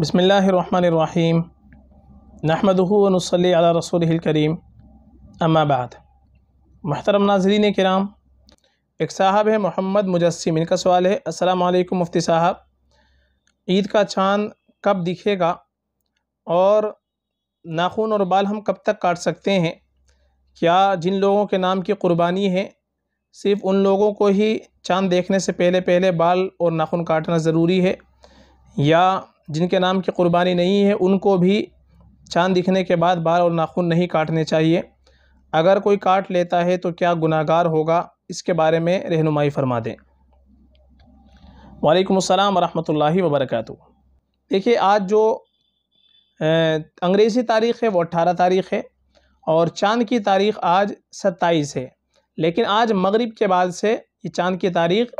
बसमीम नहमदनसली अला करीम अम्माबाद महतरम नाजरीन कराम एक साहब है मोहम्मद मुजस्म इनका सवाल है वालेकुम मुफ्ती साहब ईद का चांद कब दिखेगा और नाखून और बाल हम कब तक काट सकते हैं क्या जिन लोगों के नाम की क़ुरबानी है सिर्फ़ उन लोगों को ही चांद देखने से पहले पहले बाल और नाखून काटना ज़रूरी है या जिनके नाम की क़ुरबानी नहीं है उनको भी चाँद दिखने के बाद बाल और नाखून नहीं काटने चाहिए अगर कोई काट लेता है तो क्या गुनागार होगा इसके बारे में रहनुमाई फरमा दें वालेकुम अस्सलाम वरहमतुल्लाहि वबरकatuh देखिए आज जो अंग्रेज़ी तारीख़ है वो अट्ठारह तारीख़ है और चाँद की तारीख़ आज सत्ताईस है लेकिन आज मगरिब के बाद से ये चाँद की तारीख़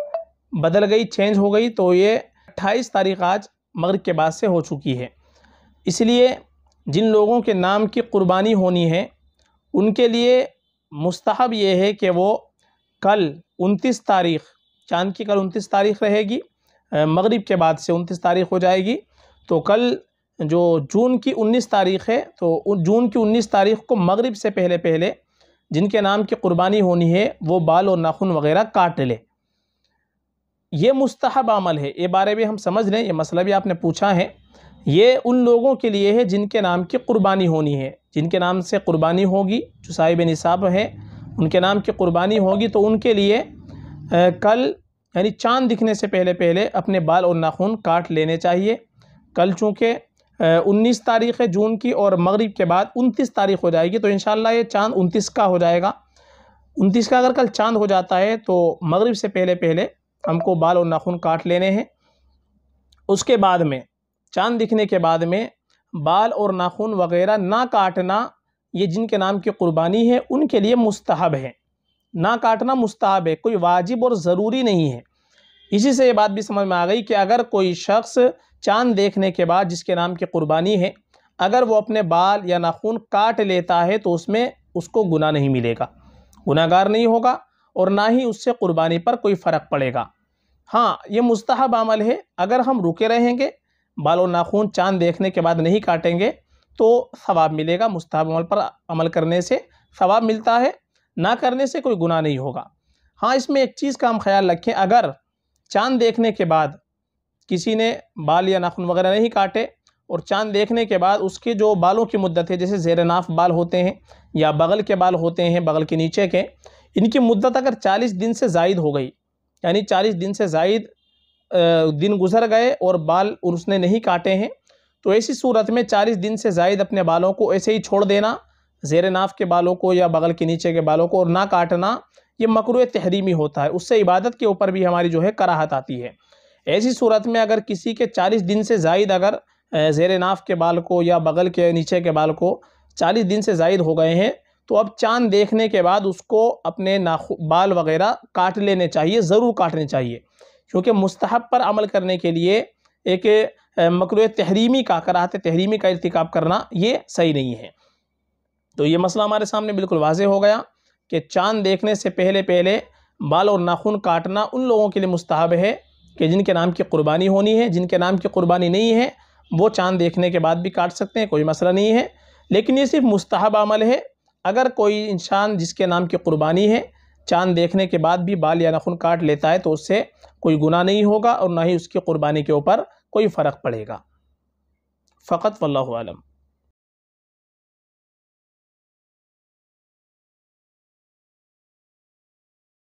बदल गई चेंज हो गई तो ये अट्ठाईस तारीख़ आज मगरब के बाद से हो चुकी है इसलिए जिन लोगों के नाम की क़ुरबानी होनी है उनके लिए मुस्तहब ये है कि वो कल उनतीस तारीख़ चांद की कल उनतीस तारीख़ रहेगी मगरब के बाद से उनतीस तारीख़ हो जाएगी तो कल जो जून की उन्नीस तारीख़ है तो जून की उन्नीस तारीख़ को मगरब से पहले पहले जिनके नाम की क़ुरबानी होनी है वो बाल और नाखून वगैरह काट ले ये मुस्तहब अमल है ये बारे में हम समझ लें ये मसला भी आपने पूछा है ये उन लोगों के लिए है जिनके नाम की क़ुरबानी होनी है जिनके नाम से क़ुरबानी होगी जो साहिब निसाब है उनके नाम की क़ुरबानी होगी तो उनके लिए कल यानी चांद दिखने से पहले पहले अपने बाल और नाखून काट लेने चाहिए कल चूँकि उन्नीस तारीख़ है जून की और मगरिब के बाद उनतीस तारीख हो जाएगी तो इन ये चांद उनतीस का हो जाएगा उनतीस का अगर कल चांद हो जाता है तो मगरब से पहले पहले हमको बाल और नाखून काट लेने हैं उसके बाद में चांद दिखने के बाद में बाल और नाखून वगैरह ना काटना ये जिनके नाम की कुर्बानी है उनके लिए मुस्तहब है ना काटना मुस्ताब है कोई वाजिब और ज़रूरी नहीं है इसी से ये बात भी समझ में आ गई कि अगर कोई शख्स चांद देखने के बाद जिसके नाम की कुर्बानी है अगर वो अपने बाल या नाखून काट लेता है तो उसमें उसको गुनाह नहीं मिलेगा गुनाहगार नहीं होगा और ना ही उससे क़ुरबानी पर कोई फ़र्क पड़ेगा हाँ ये मुस्तहब अमल है अगर हम रुके रहेंगे बाल और नाखून चांद देखने के बाद नहीं काटेंगे तो सवाब मिलेगा मुस्तहब अमल पर अमल करने से सवाब मिलता है ना करने से कोई गुनाह नहीं होगा हाँ इसमें एक चीज़ का हम ख्याल रखें अगर चांद देखने के बाद किसी ने बाल या नाखून वगैरह नहीं काटे और चांद देखने के बाद उसके जो बालों की मुद्दत है जैसे जेर नाफ बाल होते हैं या बगल के बाल होते हैं बगल के नीचे के इनकी मुद्दत अगर चालीस दिन से जायद हो गई यानी चालीस दिन से जायद दिन गुजर गए और बाल उसने नहीं काटे हैं तो ऐसी सूरत में चालीस दिन से जायद अपने बालों को ऐसे ही छोड़ देना जेर नाफ के बालों को या बगल के नीचे के बालों को और ना काटना ये मकरू तहरीमी होता है उससे इबादत के ऊपर भी हमारी जो है कराहत आती है ऐसी सूरत में अगर किसी के चालीस दिन से जायद अगर जेर नाफ के बाल को या बगल के नीचे के बाल को चालीस दिन से जायद हो गए हैं तो अब चाँद देखने के बाद उसको अपने नाखू बाल वगैरह काट लेने चाहिए ज़रूर काटने चाहिए क्योंकि मुस्तहब पर अमल करने के लिए एक मकर तहरीमी का कराहत तहरीमी का इरतकब करना ये सही नहीं है तो ये मसला हमारे सामने बिल्कुल वाज हो गया कि चाँद देखने से पहले पहले बाल और नाखून काटना उन लोगों के लिए मुस्तहब है कि जिनके नाम की कुर्बानी होनी है जिनके नाम की कुर्बानी नहीं है वो चांद देखने के बाद भी काट सकते हैं कोई मसला नहीं है लेकिन ये सिर्फ मुस्तहब अमल है अगर कोई इंसान जिसके नाम की क़ुरबानी है चांद देखने के बाद भी बाल या नखुन काट लेता है तो उससे कोई गुना नहीं होगा और ना ही उसकी क़ुरबानी के ऊपर कोई फ़र्क पड़ेगा फ़कत वल्लम